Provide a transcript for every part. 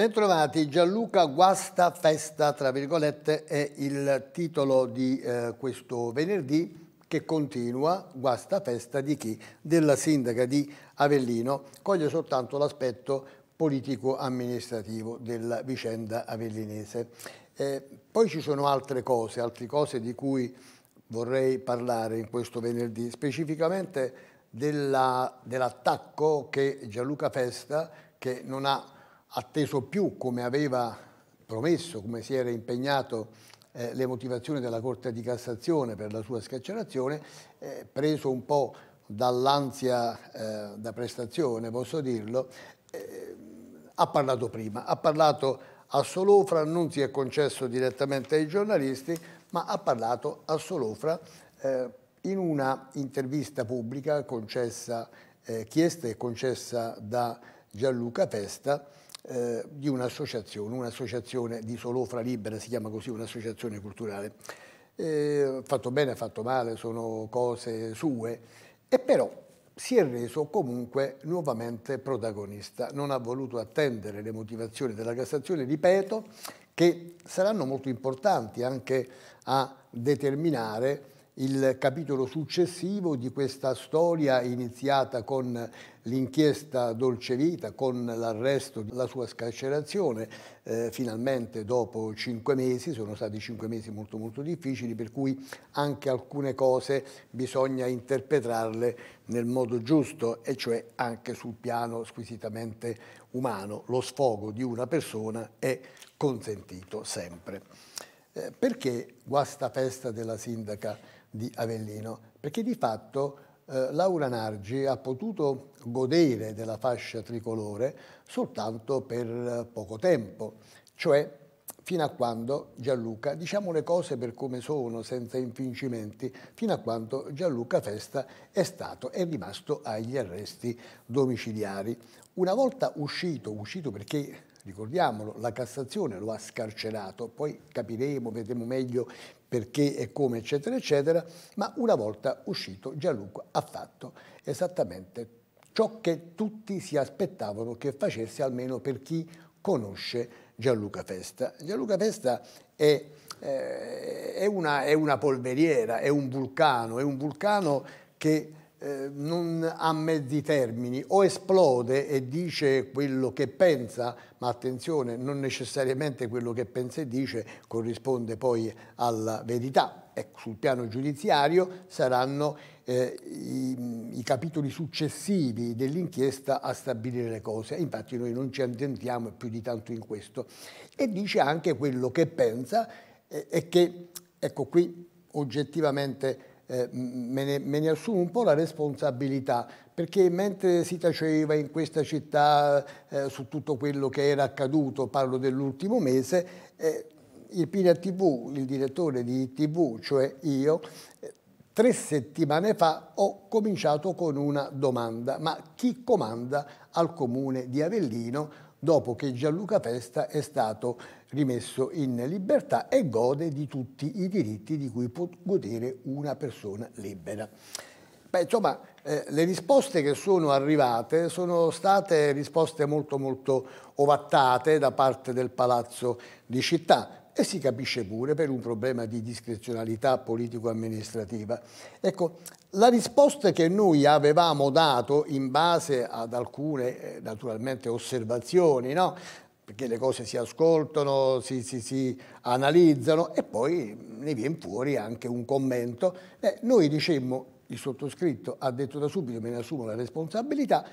Bentrovati, Gianluca Guasta Festa, tra virgolette, è il titolo di eh, questo venerdì che continua Guasta Festa di chi? Della sindaca di Avellino, coglie soltanto l'aspetto politico-amministrativo della vicenda avellinese. Eh, poi ci sono altre cose, altre cose di cui vorrei parlare in questo venerdì, specificamente dell'attacco dell che Gianluca Festa, che non ha atteso più, come aveva promesso, come si era impegnato, eh, le motivazioni della Corte di Cassazione per la sua scarcerazione, eh, preso un po' dall'ansia eh, da prestazione, posso dirlo, eh, ha parlato prima, ha parlato a Solofra, non si è concesso direttamente ai giornalisti, ma ha parlato a Solofra eh, in una intervista pubblica concessa, eh, chiesta e concessa da Gianluca Festa, eh, di un'associazione, un'associazione di Solofra Libera, si chiama così un'associazione culturale. Eh, fatto bene, fatto male, sono cose sue, e però si è reso comunque nuovamente protagonista. Non ha voluto attendere le motivazioni della Cassazione, ripeto, che saranno molto importanti anche a determinare il capitolo successivo di questa storia iniziata con l'inchiesta Dolce Vita, con l'arresto, la sua scarcerazione, eh, finalmente dopo cinque mesi, sono stati cinque mesi molto molto difficili, per cui anche alcune cose bisogna interpretarle nel modo giusto, e cioè anche sul piano squisitamente umano. Lo sfogo di una persona è consentito sempre. Eh, perché guasta festa della sindaca? di Avellino, perché di fatto eh, Laura Nargi ha potuto godere della fascia tricolore soltanto per poco tempo, cioè fino a quando Gianluca, diciamo le cose per come sono, senza infincimenti, fino a quando Gianluca Festa è stato è rimasto agli arresti domiciliari. Una volta uscito, uscito perché ricordiamolo, la Cassazione lo ha scarcerato, poi capiremo, vedremo meglio perché e come, eccetera, eccetera, ma una volta uscito Gianluca ha fatto esattamente ciò che tutti si aspettavano che facesse, almeno per chi conosce Gianluca Festa. Gianluca Festa è, eh, è, una, è una polveriera, è un vulcano, è un vulcano che eh, non ha mezzi termini, o esplode e dice quello che pensa, ma attenzione, non necessariamente quello che pensa e dice corrisponde poi alla verità. Ecco, sul piano giudiziario saranno eh, i, i, capitoli successivi dell'inchiesta a stabilire le cose, infatti noi non ci attentiamo più di tanto in questo. E dice anche quello che pensa eh, e che, ecco qui, oggettivamente eh, me, ne, me, ne, assumo un po' la responsabilità, perché mentre si taceva in questa città eh, su tutto quello che era accaduto, parlo dell'ultimo mese, eh, il Pina TV, il direttore di TV, cioè io, eh, tre settimane fa ho cominciato con una domanda, ma chi comanda al comune di Avellino dopo che Gianluca Festa è stato rimesso in libertà e gode di tutti i diritti di cui può godere una persona libera. Beh, insomma, eh, le risposte che sono arrivate sono state risposte molto molto ovattate da parte del Palazzo di Città e si capisce pure per un problema di discrezionalità politico-amministrativa. Ecco, la risposta che noi avevamo dato in base ad alcune eh, naturalmente osservazioni, no? perché le cose si ascoltano, si, si, si, analizzano e poi ne viene fuori anche un commento. Eh, noi dicemmo, il sottoscritto ha detto da subito, me ne assumo la responsabilità,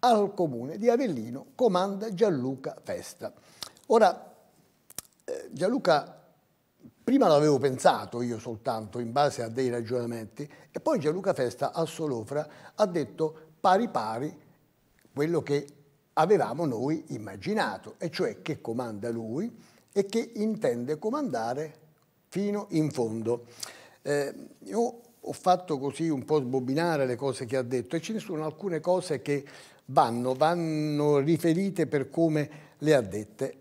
al comune di Avellino comanda Gianluca Festa. Ora, eh, Gianluca, prima l'avevo pensato io soltanto in base a dei ragionamenti, e poi Gianluca Festa a Solofra ha detto pari pari quello che avevamo noi immaginato, e cioè che comanda lui e che intende comandare fino in fondo. Eh, io ho fatto così un po' sbobinare le cose che ha detto e ce ne sono alcune cose che vanno, vanno riferite per come le ha dette.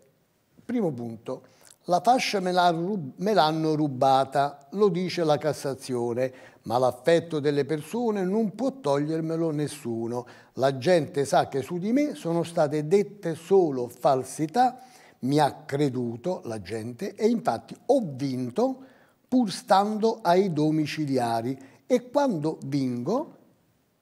Primo punto, la fascia me l'hanno rubata, lo dice la Cassazione, ma l'affetto delle persone non può togliermelo nessuno. La gente sa che su di me sono state dette solo falsità, mi ha creduto la gente e infatti ho vinto pur stando ai domiciliari e quando vingo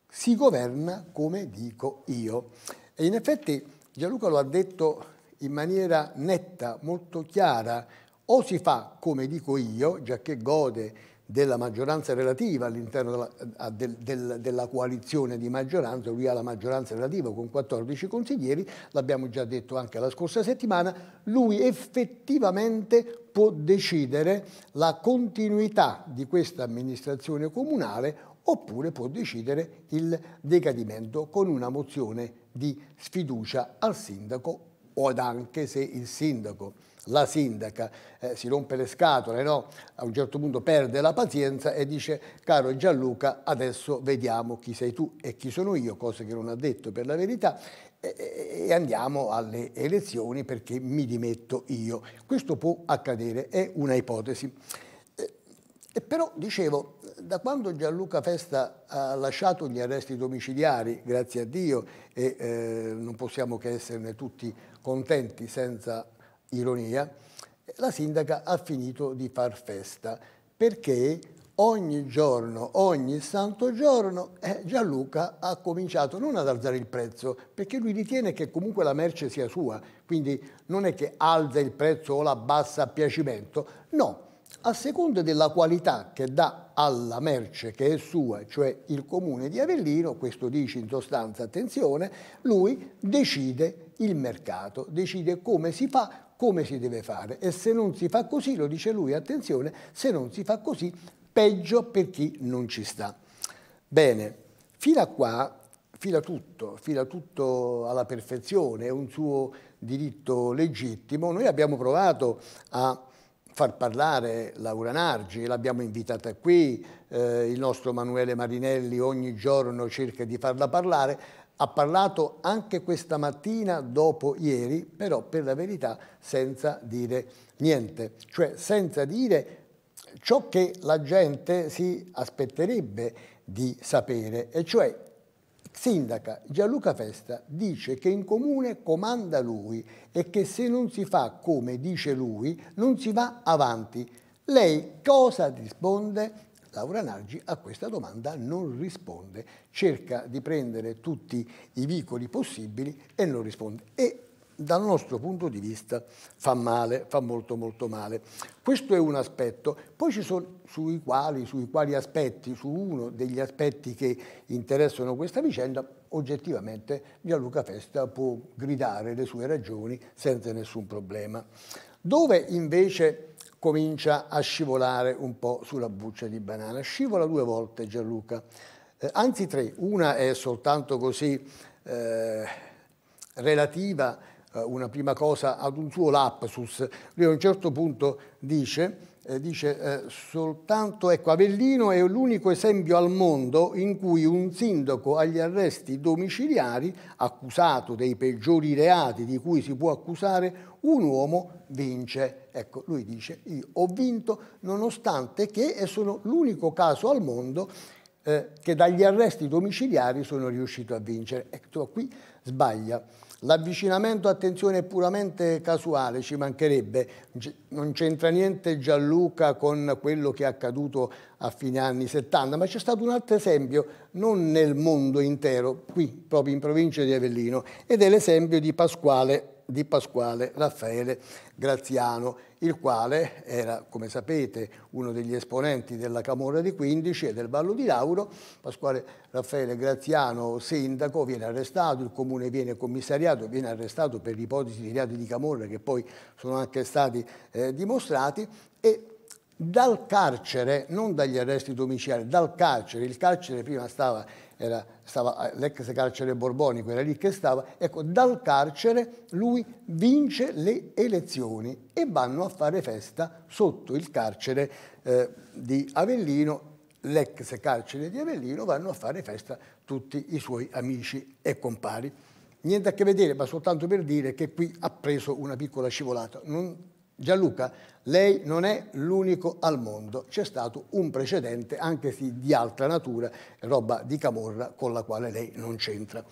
si governa come dico io. E in effetti Gianluca lo ha detto in maniera netta, molto chiara, o si fa come dico io, giacché gode della maggioranza relativa all'interno della, del, della, coalizione di maggioranza, lui ha la maggioranza relativa con 14 consiglieri, l'abbiamo già detto anche la scorsa settimana, lui effettivamente può decidere la continuità di questa amministrazione comunale oppure può decidere il decadimento con una mozione di sfiducia al sindaco o anche se il sindaco, la sindaca, eh, si rompe le scatole, no? a un certo punto perde la pazienza e dice caro Gianluca adesso vediamo chi sei tu e chi sono io, cosa che non ha detto per la verità, e, andiamo alle elezioni perché mi dimetto io. Questo può accadere, è una ipotesi. Eh, eh però dicevo, da quando Gianluca Festa ha lasciato gli arresti domiciliari, grazie a Dio, e eh, non possiamo che esserne tutti contenti senza ironia, la sindaca ha finito di far festa perché ogni giorno, ogni santo giorno, eh, Gianluca ha cominciato non ad alzare il prezzo, perché lui ritiene che comunque la merce sia sua, quindi non è che alza il prezzo o la bassa a piacimento, no, a seconda della qualità che dà alla merce che è sua, cioè il comune di Avellino, questo dice in sostanza, attenzione, lui decide il mercato, decide come si fa, come si deve fare e se non si fa così, lo dice lui, attenzione, se non si fa così, peggio per chi non ci sta. Bene, fino a qua fila tutto, fila tutto alla perfezione, è un suo diritto legittimo. Noi abbiamo provato a far parlare Laura Nargi, l'abbiamo invitata qui, eh, il nostro Emanuele Marinelli ogni giorno cerca di farla parlare, ha parlato anche questa mattina dopo ieri, però per la verità senza dire niente, cioè senza dire ciò che la gente si aspetterebbe di sapere, e cioè Sindaca Gianluca Festa dice che in comune comanda lui e che se non si fa come dice lui non si va avanti. Lei cosa risponde? Laura Nargi a questa domanda non risponde, cerca di prendere tutti i vicoli possibili e non risponde. E dal nostro punto di vista fa male, fa molto molto male. Questo è un aspetto, poi ci sono sui quali, sui quali aspetti, su uno degli aspetti che interessano questa vicenda, oggettivamente Gianluca Festa può gridare le sue ragioni senza nessun problema. Dove invece comincia a scivolare un po' sulla buccia di banana? Scivola due volte Gianluca, eh, anzi tre, una è soltanto così eh, relativa eh, una prima cosa ad un suo lapsus. Lui a un certo punto dice, eh, dice eh, soltanto ecco, Avellino è l'unico esempio al mondo in cui un sindaco agli arresti domiciliari, accusato dei peggiori reati di cui si può accusare, un uomo vince. Ecco, lui dice io ho vinto nonostante che e sono l'unico caso al mondo eh, che dagli arresti domiciliari sono riuscito a vincere. Ecco, qui sbaglia. L'avvicinamento, attenzione, è puramente casuale, ci mancherebbe, non c'entra niente Gianluca con quello che è accaduto a fine anni 70, ma c'è stato un altro esempio, non nel mondo intero, qui proprio in provincia di Avellino, ed è l'esempio di Pasquale di Pasquale Raffaele Graziano, il quale era, come sapete, uno degli esponenti della Camorra di 15 e del Vallo di Lauro. Pasquale Raffaele Graziano, sindaco, viene arrestato, il comune viene commissariato, viene arrestato per ipotesi di reati di Camorra che poi sono anche stati eh, dimostrati e dal carcere, non dagli arresti domiciliari, dal carcere, il carcere prima stava era, stava eh, l'ex carcere Borbonico, era lì che stava, ecco dal carcere lui vince le elezioni e vanno a fare festa sotto il carcere eh, di Avellino, l'ex carcere di Avellino, vanno a fare festa tutti i suoi amici e compari. Niente a che vedere, ma soltanto per dire che qui ha preso una piccola scivolata. Non Gianluca, lei non è l'unico al mondo, c'è stato un precedente anche se di altra natura, roba di Camorra con la quale lei non c'entra.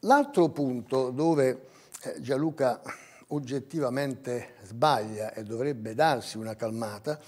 L'altro punto dove eh, Gianluca oggettivamente sbaglia e dovrebbe darsi una calmata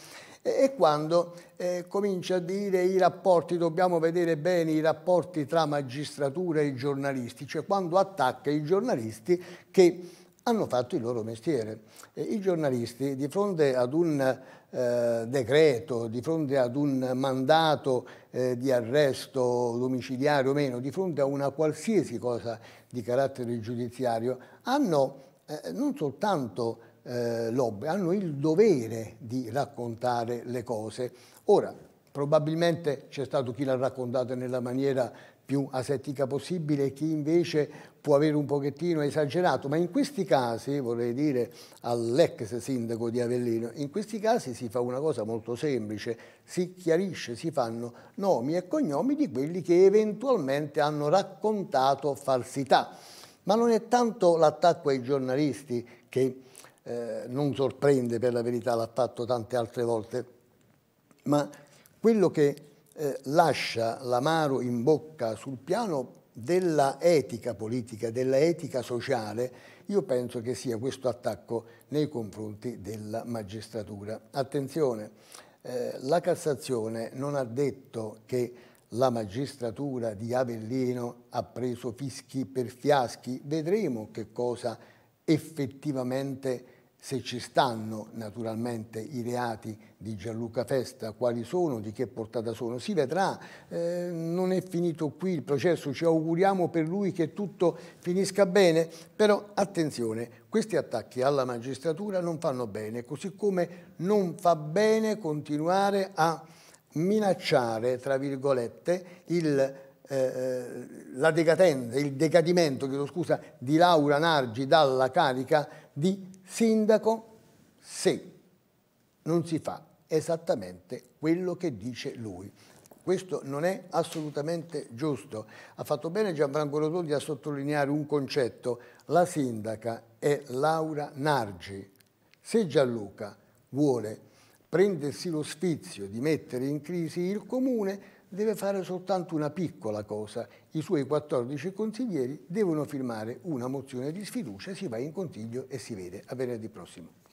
è quando eh, comincia a dire i rapporti, dobbiamo vedere bene i rapporti tra magistratura e giornalisti, cioè quando attacca i giornalisti che hanno fatto il loro mestiere. I giornalisti, di fronte ad un eh, decreto, di fronte ad un mandato eh, di arresto domiciliare o meno, di fronte a una qualsiasi cosa di carattere giudiziario, hanno eh, non soltanto eh, l'obbligo, hanno il dovere di raccontare le cose. Ora, probabilmente c'è stato chi l'ha raccontata nella maniera più asettica possibile e chi invece può avere un pochettino esagerato, ma in questi casi, vorrei dire all'ex sindaco di Avellino, in questi casi si fa una cosa molto semplice, si chiarisce, si fanno nomi e cognomi di quelli che eventualmente hanno raccontato falsità. Ma non è tanto l'attacco ai giornalisti che eh, non sorprende per la verità, l'ha fatto tante altre volte, ma quello che eh, lascia l'amaro in bocca sul piano della etica politica, della etica sociale, io penso che sia questo attacco nei confronti della magistratura. Attenzione, eh, la Cassazione non ha detto che la magistratura di Avellino ha preso fischi per fiaschi, vedremo che cosa effettivamente se ci stanno naturalmente i reati di Gianluca Festa, quali sono, di che portata sono, si vedrà, eh, non è finito qui il processo, ci auguriamo per lui che tutto finisca bene, però attenzione, questi attacchi alla magistratura non fanno bene, così come non fa bene continuare a minacciare, tra virgolette, il eh, eh la decadenza, il decadimento, chiedo scusa, di Laura Nargi dalla carica di Sindaco, se non si fa esattamente quello che dice lui. Questo non è assolutamente giusto. Ha fatto bene Gianfranco Rotondi a sottolineare un concetto. La sindaca è Laura Nargi. Se Gianluca vuole prendersi lo sfizio di mettere in crisi il comune, deve fare soltanto una piccola cosa. I suoi 14 consiglieri devono firmare una mozione di sfiducia, si va in consiglio e si vede. A venerdì prossimo.